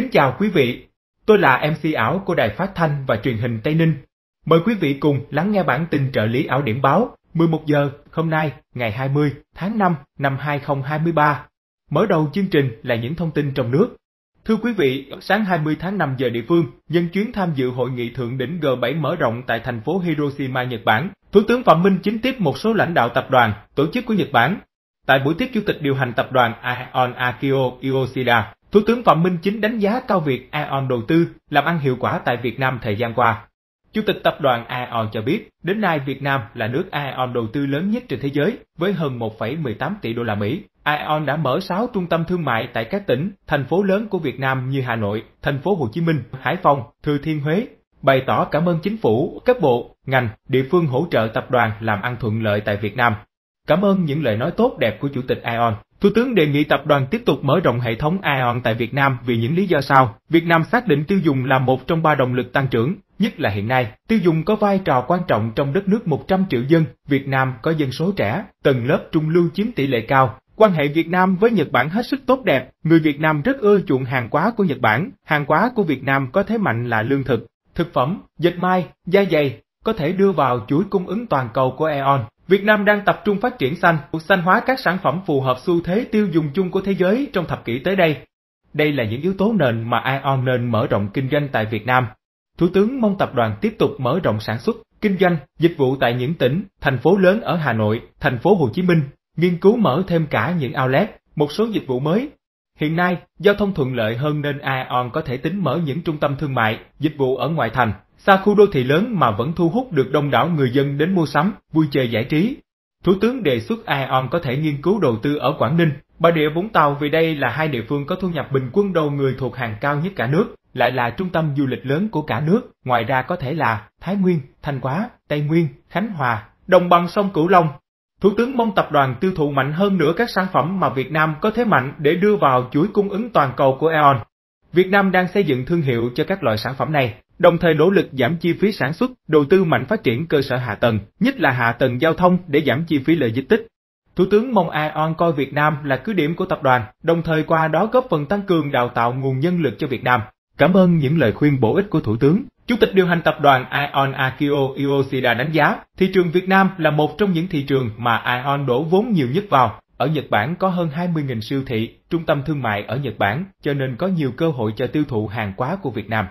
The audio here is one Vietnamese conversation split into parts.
Kính chào quý vị, tôi là MC ảo của Đài Phát Thanh và Truyền hình Tây Ninh. Mời quý vị cùng lắng nghe bản tin trợ lý ảo điểm báo 11 giờ hôm nay, ngày 20 tháng 5 năm 2023. Mở đầu chương trình là những thông tin trong nước. Thưa quý vị, sáng 20 tháng 5 giờ địa phương, nhân chuyến tham dự hội nghị thượng đỉnh G7 mở rộng tại thành phố Hiroshima, Nhật Bản, Thủ tướng Phạm Minh chính tiếp một số lãnh đạo tập đoàn, tổ chức của Nhật Bản. Tại buổi tiếp Chủ tịch điều hành tập đoàn Aeon Akio Yoshida, Thủ tướng Phạm Minh Chính đánh giá cao việc AON đầu tư, làm ăn hiệu quả tại Việt Nam thời gian qua. Chủ tịch tập đoàn AON cho biết, đến nay Việt Nam là nước AON đầu tư lớn nhất trên thế giới với hơn 1,18 tỷ đô la Mỹ. AON đã mở 6 trung tâm thương mại tại các tỉnh, thành phố lớn của Việt Nam như Hà Nội, thành phố Hồ Chí Minh, Hải Phòng, Thừa Thiên Huế. Bày tỏ cảm ơn chính phủ, các bộ, ngành, địa phương hỗ trợ tập đoàn làm ăn thuận lợi tại Việt Nam. Cảm ơn những lời nói tốt đẹp của Chủ tịch AON. Thủ tướng đề nghị tập đoàn tiếp tục mở rộng hệ thống AEON tại Việt Nam vì những lý do sau. Việt Nam xác định tiêu dùng là một trong ba động lực tăng trưởng, nhất là hiện nay. Tiêu dùng có vai trò quan trọng trong đất nước 100 triệu dân, Việt Nam có dân số trẻ, tầng lớp trung lưu chiếm tỷ lệ cao. Quan hệ Việt Nam với Nhật Bản hết sức tốt đẹp, người Việt Nam rất ưa chuộng hàng hóa của Nhật Bản, hàng hóa của Việt Nam có thế mạnh là lương thực, thực phẩm, dệt may, da giày, có thể đưa vào chuỗi cung ứng toàn cầu của AEON. Việt Nam đang tập trung phát triển xanh, xanh hóa các sản phẩm phù hợp xu thế tiêu dùng chung của thế giới trong thập kỷ tới đây. Đây là những yếu tố nền mà Aeon nên mở rộng kinh doanh tại Việt Nam. Thủ tướng mong tập đoàn tiếp tục mở rộng sản xuất, kinh doanh, dịch vụ tại những tỉnh, thành phố lớn ở Hà Nội, thành phố Hồ Chí Minh, nghiên cứu mở thêm cả những outlet, một số dịch vụ mới. Hiện nay, giao thông thuận lợi hơn nên Aeon có thể tính mở những trung tâm thương mại, dịch vụ ở ngoại thành, xa khu đô thị lớn mà vẫn thu hút được đông đảo người dân đến mua sắm, vui chơi giải trí. Thủ tướng đề xuất AEON có thể nghiên cứu đầu tư ở Quảng Ninh, Bà địa Vũng Tàu vì đây là hai địa phương có thu nhập bình quân đầu người thuộc hàng cao nhất cả nước, lại là trung tâm du lịch lớn của cả nước, ngoài ra có thể là Thái Nguyên, Thanh Hóa, Tây Nguyên, Khánh Hòa, đồng bằng sông Cửu Long. Thủ tướng mong tập đoàn tiêu thụ mạnh hơn nữa các sản phẩm mà Việt Nam có thế mạnh để đưa vào chuỗi cung ứng toàn cầu của AEON. Việt Nam đang xây dựng thương hiệu cho các loại sản phẩm này, đồng thời nỗ lực giảm chi phí sản xuất, đầu tư mạnh phát triển cơ sở hạ tầng, nhất là hạ tầng giao thông để giảm chi phí lợi logistics. tích. Thủ tướng mong AEON coi Việt Nam là cứ điểm của tập đoàn, đồng thời qua đó góp phần tăng cường đào tạo nguồn nhân lực cho Việt Nam. Cảm ơn những lời khuyên bổ ích của Thủ tướng. Chủ tịch điều hành tập đoàn Ion Akio Ioshida đánh giá, thị trường Việt Nam là một trong những thị trường mà Ion đổ vốn nhiều nhất vào. Ở Nhật Bản có hơn 20.000 siêu thị, trung tâm thương mại ở Nhật Bản, cho nên có nhiều cơ hội cho tiêu thụ hàng hóa của Việt Nam.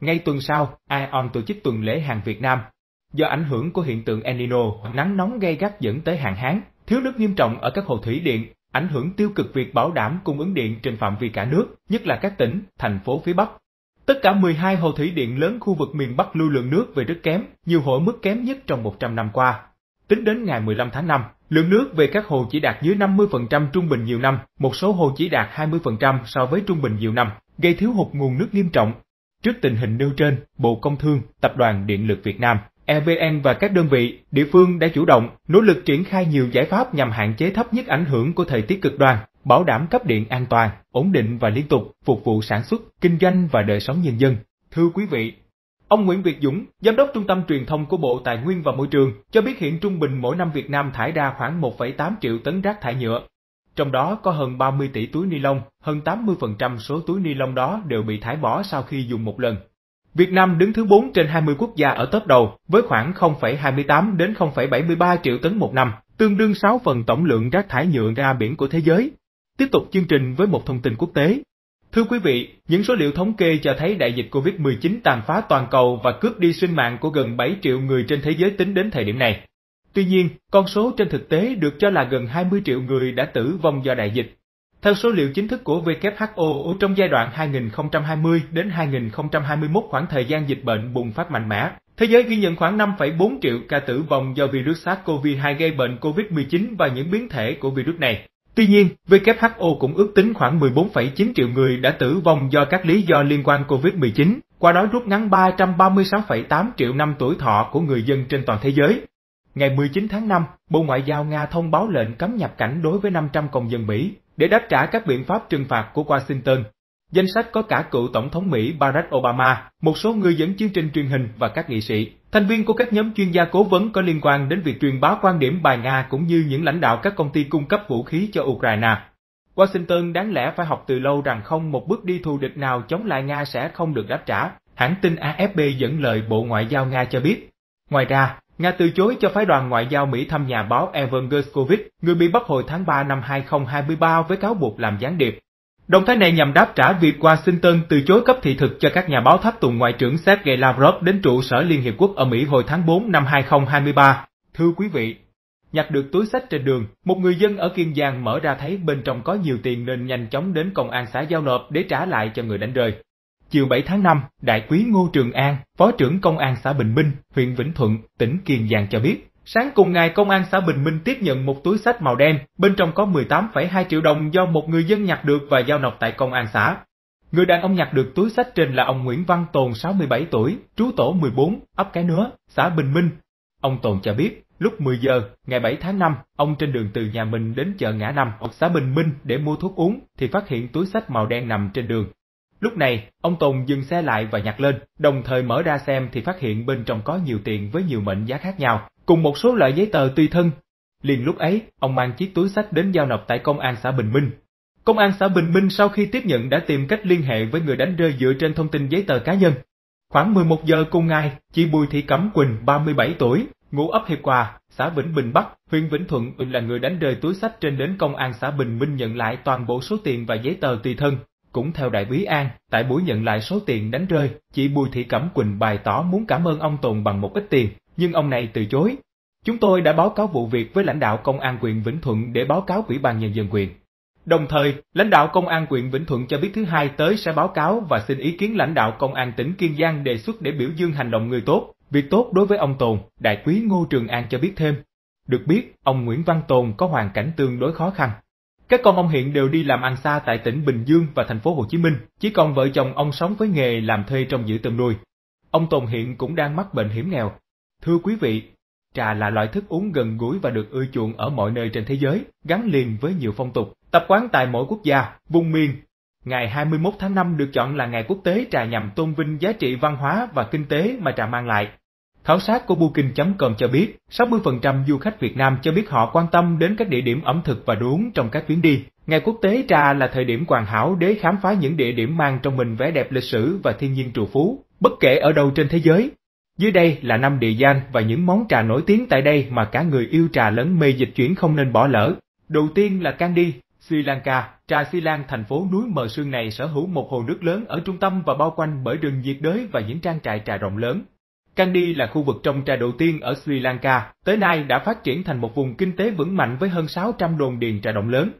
Ngay tuần sau, ION tổ chức tuần lễ hàng Việt Nam. Do ảnh hưởng của hiện tượng El Nino, nắng nóng gay gắt dẫn tới hạn hán, thiếu nước nghiêm trọng ở các hồ thủy điện, ảnh hưởng tiêu cực việc bảo đảm cung ứng điện trên phạm vi cả nước, nhất là các tỉnh, thành phố phía Bắc. Tất cả 12 hồ thủy điện lớn khu vực miền Bắc lưu lượng nước về rất kém, nhiều hồ mức kém nhất trong 100 năm qua. Tính đến ngày 15 tháng 5, lượng nước về các hồ chỉ đạt dưới 50% trung bình nhiều năm, một số hồ chỉ đạt 20% so với trung bình nhiều năm, gây thiếu hụt nguồn nước nghiêm trọng, Trước tình hình nêu trên, Bộ Công Thương, Tập đoàn Điện lực Việt Nam, EVN và các đơn vị, địa phương đã chủ động, nỗ lực triển khai nhiều giải pháp nhằm hạn chế thấp nhất ảnh hưởng của thời tiết cực đoan, bảo đảm cấp điện an toàn, ổn định và liên tục, phục vụ sản xuất, kinh doanh và đời sống nhân dân. Thưa quý vị, Ông Nguyễn Việt Dũng, Giám đốc Trung tâm Truyền thông của Bộ Tài nguyên và Môi trường, cho biết hiện trung bình mỗi năm Việt Nam thải ra khoảng 1,8 triệu tấn rác thải nhựa, trong đó có hơn 30 tỷ túi ni lông, hơn 80% số túi ni lông đó đều bị thải bỏ sau khi dùng một lần. Việt Nam đứng thứ 4 trên 20 quốc gia ở top đầu, với khoảng 0,28 đến 0,73 triệu tấn một năm, tương đương 6 phần tổng lượng rác thải nhựa ra biển của thế giới. Tiếp tục chương trình với một thông tin quốc tế. Thưa quý vị, những số liệu thống kê cho thấy đại dịch COVID-19 tàn phá toàn cầu và cướp đi sinh mạng của gần 7 triệu người trên thế giới tính đến thời điểm này. Tuy nhiên, con số trên thực tế được cho là gần 20 triệu người đã tử vong do đại dịch. Theo số liệu chính thức của WHO trong giai đoạn 2020 đến 2021 khoảng thời gian dịch bệnh bùng phát mạnh mẽ, thế giới ghi nhận khoảng 5,4 triệu ca tử vong do virus SARS-CoV-2 gây bệnh COVID-19 và những biến thể của virus này. Tuy nhiên, WHO cũng ước tính khoảng 14,9 triệu người đã tử vong do các lý do liên quan COVID-19, qua đó rút ngắn 336,8 triệu năm tuổi thọ của người dân trên toàn thế giới ngày 19 tháng 5, Bộ Ngoại giao Nga thông báo lệnh cấm nhập cảnh đối với 500 công dân Mỹ để đáp trả các biện pháp trừng phạt của Washington. Danh sách có cả cựu Tổng thống Mỹ Barack Obama, một số người dẫn chương trình truyền hình và các nghị sĩ, thành viên của các nhóm chuyên gia cố vấn có liên quan đến việc truyền bá quan điểm bài Nga cũng như những lãnh đạo các công ty cung cấp vũ khí cho Ukraine. Washington đáng lẽ phải học từ lâu rằng không một bước đi thù địch nào chống lại Nga sẽ không được đáp trả, hãng tin AFP dẫn lời Bộ Ngoại giao Nga cho biết. Ngoài ra, Nga từ chối cho phái đoàn ngoại giao Mỹ thăm nhà báo Evan Gershkovich, người bị bắt hồi tháng 3 năm 2023 với cáo buộc làm gián điệp. Động thái này nhằm đáp trả việc Washington từ chối cấp thị thực cho các nhà báo tháp tùng Ngoại trưởng Sergei Lavrov đến trụ sở Liên Hiệp Quốc ở Mỹ hồi tháng 4 năm 2023. Thưa quý vị, nhặt được túi sách trên đường, một người dân ở Kiên Giang mở ra thấy bên trong có nhiều tiền nên nhanh chóng đến công an xã giao nộp để trả lại cho người đánh rơi. Chiều 7 tháng 5, Đại quý Ngô Trường An, Phó trưởng Công an xã Bình Minh, huyện Vĩnh Thuận, tỉnh Kiên Giang cho biết, sáng cùng ngày Công an xã Bình Minh tiếp nhận một túi sách màu đen, bên trong có 18,2 triệu đồng do một người dân nhặt được và giao nộp tại Công an xã. Người đàn ông nhặt được túi sách trên là ông Nguyễn Văn Tồn 67 tuổi, trú tổ 14, ấp Cái Nứa, xã Bình Minh. Ông Tồn cho biết, lúc 10 giờ ngày 7 tháng 5, ông trên đường từ nhà mình đến chợ Ngã Năm, xã Bình Minh để mua thuốc uống thì phát hiện túi sách màu đen nằm trên đường. Lúc này, ông Tùng dừng xe lại và nhặt lên, đồng thời mở ra xem thì phát hiện bên trong có nhiều tiền với nhiều mệnh giá khác nhau, cùng một số loại giấy tờ tùy thân. Liền lúc ấy, ông mang chiếc túi sách đến giao nộp tại công an xã Bình Minh. Công an xã Bình Minh sau khi tiếp nhận đã tìm cách liên hệ với người đánh rơi dựa trên thông tin giấy tờ cá nhân. Khoảng 11 giờ cùng ngày, chị Bùi Thị Cẩm Quỳnh, 37 tuổi, ngụ ấp Hiệp Hòa, xã Vĩnh Bình Bắc, huyện Vĩnh Thuận là người đánh rơi túi sách trên đến công an xã Bình Minh nhận lại toàn bộ số tiền và giấy tờ tùy thân, cũng theo Đại Bí An, tại buổi nhận lại số tiền đánh rơi, chị Bùi Thị Cẩm Quỳnh bày tỏ muốn cảm ơn ông Tồn bằng một ít tiền, nhưng ông này từ chối. Chúng tôi đã báo cáo vụ việc với lãnh đạo Công an quyền Vĩnh Thuận để báo cáo Ủy ban Nhân dân quyền. Đồng thời, lãnh đạo Công an quyền Vĩnh Thuận cho biết thứ hai tới sẽ báo cáo và xin ý kiến lãnh đạo Công an tỉnh Kiên Giang đề xuất để biểu dương hành động người tốt, việc tốt đối với ông Tồn, Đại quý Ngô Trường An cho biết thêm. Được biết, ông Nguyễn Văn Tồn có hoàn cảnh tương đối khó khăn, các con ông hiện đều đi làm ăn xa tại tỉnh Bình Dương và thành phố Hồ Chí Minh, chỉ còn vợ chồng ông sống với nghề làm thuê trong giữ tôm nuôi. Ông Tồn hiện cũng đang mắc bệnh hiểm nghèo. Thưa quý vị, trà là loại thức uống gần gũi và được ưa chuộng ở mọi nơi trên thế giới, gắn liền với nhiều phong tục, tập quán tại mỗi quốc gia, vùng miền. Ngày 21 tháng 5 được chọn là ngày quốc tế trà nhằm tôn vinh giá trị văn hóa và kinh tế mà trà mang lại, Khảo sát của Booking.com cho biết, 60% du khách Việt Nam cho biết họ quan tâm đến các địa điểm ẩm thực và đồ uống trong các chuyến đi. Ngày quốc tế trà là thời điểm hoàn hảo để khám phá những địa điểm mang trong mình vẻ đẹp lịch sử và thiên nhiên trù phú, bất kể ở đâu trên thế giới. Dưới đây là năm địa danh và những món trà nổi tiếng tại đây mà cả người yêu trà lớn mê dịch chuyển không nên bỏ lỡ. Đầu tiên là Candy, Sri Lanka. Trà Sri Lan, thành phố núi Mờ Sương này sở hữu một hồ nước lớn ở trung tâm và bao quanh bởi rừng nhiệt đới và những trang trại trà rộng lớn. Kandy là khu vực trồng trà đầu tiên ở Sri Lanka, tới nay đã phát triển thành một vùng kinh tế vững mạnh với hơn 600 đồn điền trà động lớn.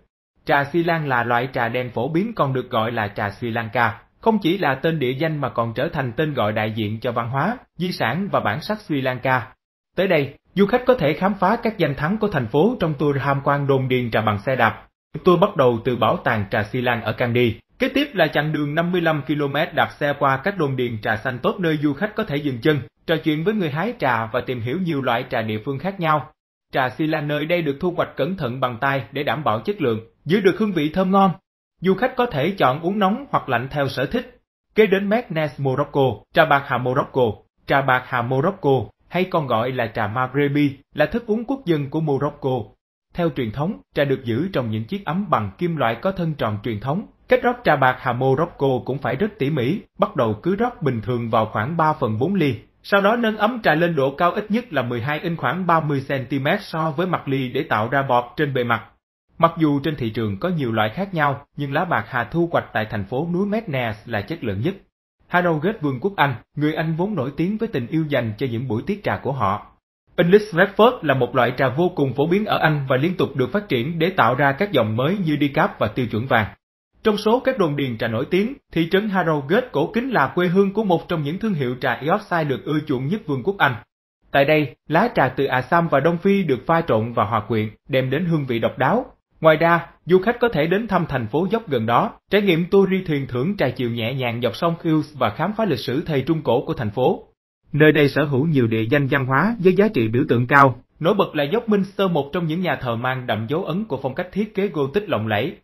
Trà Sri Lan là loại trà đen phổ biến còn được gọi là trà Sri Lanka, không chỉ là tên địa danh mà còn trở thành tên gọi đại diện cho văn hóa, di sản và bản sắc Sri Lanka. Tới đây, du khách có thể khám phá các danh thắng của thành phố trong tour tham quan đồn điền trà bằng xe đạp. Tour bắt đầu từ bảo tàng trà Sri Lan ở Kandy, Kế tiếp là chặng đường 55 km đạp xe qua các đồn điền trà xanh tốt nơi du khách có thể dừng chân, trò chuyện với người hái trà và tìm hiểu nhiều loại trà địa phương khác nhau. Trà Sila nơi đây được thu hoạch cẩn thận bằng tay để đảm bảo chất lượng, giữ được hương vị thơm ngon. Du khách có thể chọn uống nóng hoặc lạnh theo sở thích. Kế đến Magnes Morocco, trà bạc hà Morocco, trà bạc hà Morocco hay còn gọi là trà Maghrebi là thức uống quốc dân của Morocco. Theo truyền thống, trà được giữ trong những chiếc ấm bằng kim loại có thân tròn truyền thống. Cách rót trà bạc hà Morocco cũng phải rất tỉ mỉ, bắt đầu cứ rót bình thường vào khoảng 3 phần 4 ly, sau đó nâng ấm trà lên độ cao ít nhất là 12 inch khoảng 30cm so với mặt ly để tạo ra bọt trên bề mặt. Mặc dù trên thị trường có nhiều loại khác nhau, nhưng lá bạc hà thu hoạch tại thành phố núi Mednes là chất lượng nhất. Harrogate Vương quốc Anh, người Anh vốn nổi tiếng với tình yêu dành cho những buổi tiết trà của họ. English Breakfast là một loại trà vô cùng phổ biến ở Anh và liên tục được phát triển để tạo ra các dòng mới như decaf và tiêu chuẩn vàng. Trong số các đồn điền trà nổi tiếng, thị trấn Harrogate cổ kính là quê hương của một trong những thương hiệu trà Yorkshire được ưa chuộng nhất Vương quốc Anh. Tại đây, lá trà từ Assam và Đông Phi được pha trộn và hòa quyện, đem đến hương vị độc đáo. Ngoài ra, du khách có thể đến thăm thành phố dốc gần đó, trải nghiệm tour đi thuyền thưởng trà chiều nhẹ nhàng dọc sông Hughes và khám phá lịch sử thời Trung Cổ của thành phố. Nơi đây sở hữu nhiều địa danh văn hóa với giá trị biểu tượng cao. Nổi bật là dốc Minster một trong những nhà thờ mang đậm dấu ấn của phong cách thiết kế Gothic lộng lẫy,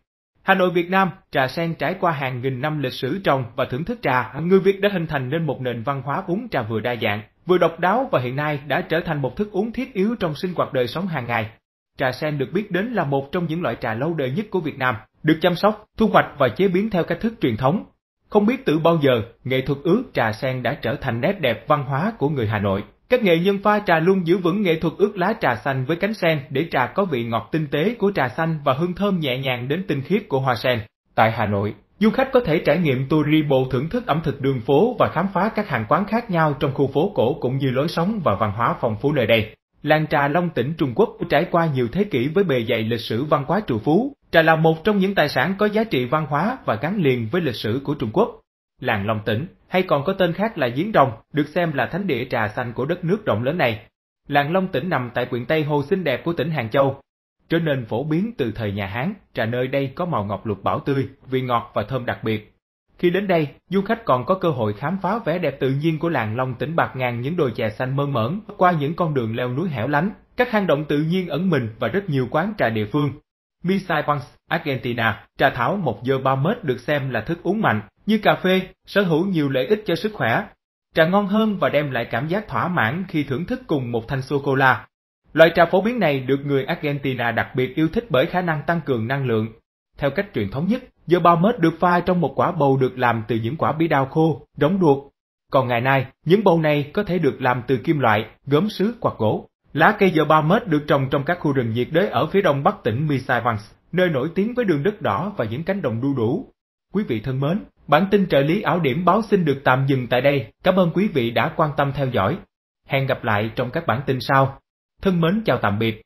Hà Nội Việt Nam, trà sen trải qua hàng nghìn năm lịch sử trồng và thưởng thức trà, người Việt đã hình thành nên một nền văn hóa uống trà vừa đa dạng, vừa độc đáo và hiện nay đã trở thành một thức uống thiết yếu trong sinh hoạt đời sống hàng ngày. Trà sen được biết đến là một trong những loại trà lâu đời nhất của Việt Nam, được chăm sóc, thu hoạch và chế biến theo cách thức truyền thống. Không biết từ bao giờ, nghệ thuật ướt trà sen đã trở thành nét đẹp văn hóa của người Hà Nội. Các nghệ nhân pha trà luôn giữ vững nghệ thuật ướt lá trà xanh với cánh sen để trà có vị ngọt tinh tế của trà xanh và hương thơm nhẹ nhàng đến tinh khiết của hoa sen. Tại Hà Nội, du khách có thể trải nghiệm tour đi bộ thưởng thức ẩm thực đường phố và khám phá các hàng quán khác nhau trong khu phố cổ cũng như lối sống và văn hóa phong phú nơi đây. Làng trà Long tỉnh Trung Quốc trải qua nhiều thế kỷ với bề dày lịch sử văn hóa trù phú. Trà là một trong những tài sản có giá trị văn hóa và gắn liền với lịch sử của Trung Quốc. Làng Long tỉnh hay còn có tên khác là Giếng Rồng, được xem là thánh địa trà xanh của đất nước rộng lớn này. Làng Long tỉnh nằm tại quyện Tây Hồ xinh đẹp của tỉnh Hàng Châu, trở nên phổ biến từ thời nhà Hán, trà nơi đây có màu ngọc lục bảo tươi, vị ngọt và thơm đặc biệt. Khi đến đây, du khách còn có cơ hội khám phá vẻ đẹp tự nhiên của làng Long tỉnh bạc ngàn những đồi trà xanh mơn mởn, qua những con đường leo núi hẻo lánh, các hang động tự nhiên ẩn mình và rất nhiều quán trà địa phương. Misai Pans, Argentina, trà thảo 1 giờ 3 mét được xem là thức uống mạnh, như cà phê, sở hữu nhiều lợi ích cho sức khỏe, trà ngon hơn và đem lại cảm giác thỏa mãn khi thưởng thức cùng một thanh sô-cô-la. Loại trà phổ biến này được người Argentina đặc biệt yêu thích bởi khả năng tăng cường năng lượng. Theo cách truyền thống nhất, dơ bao mết được pha trong một quả bầu được làm từ những quả bí đao khô, đóng đuộc. Còn ngày nay, những bầu này có thể được làm từ kim loại, gốm sứ hoặc gỗ. Lá cây dơ ba mết được trồng trong các khu rừng nhiệt đới ở phía đông bắc tỉnh Misaivans, nơi nổi tiếng với đường đất đỏ và những cánh đồng đu đủ. Quý vị thân mến, Bản tin trợ lý ảo điểm báo xin được tạm dừng tại đây. Cảm ơn quý vị đã quan tâm theo dõi. Hẹn gặp lại trong các bản tin sau. Thân mến chào tạm biệt.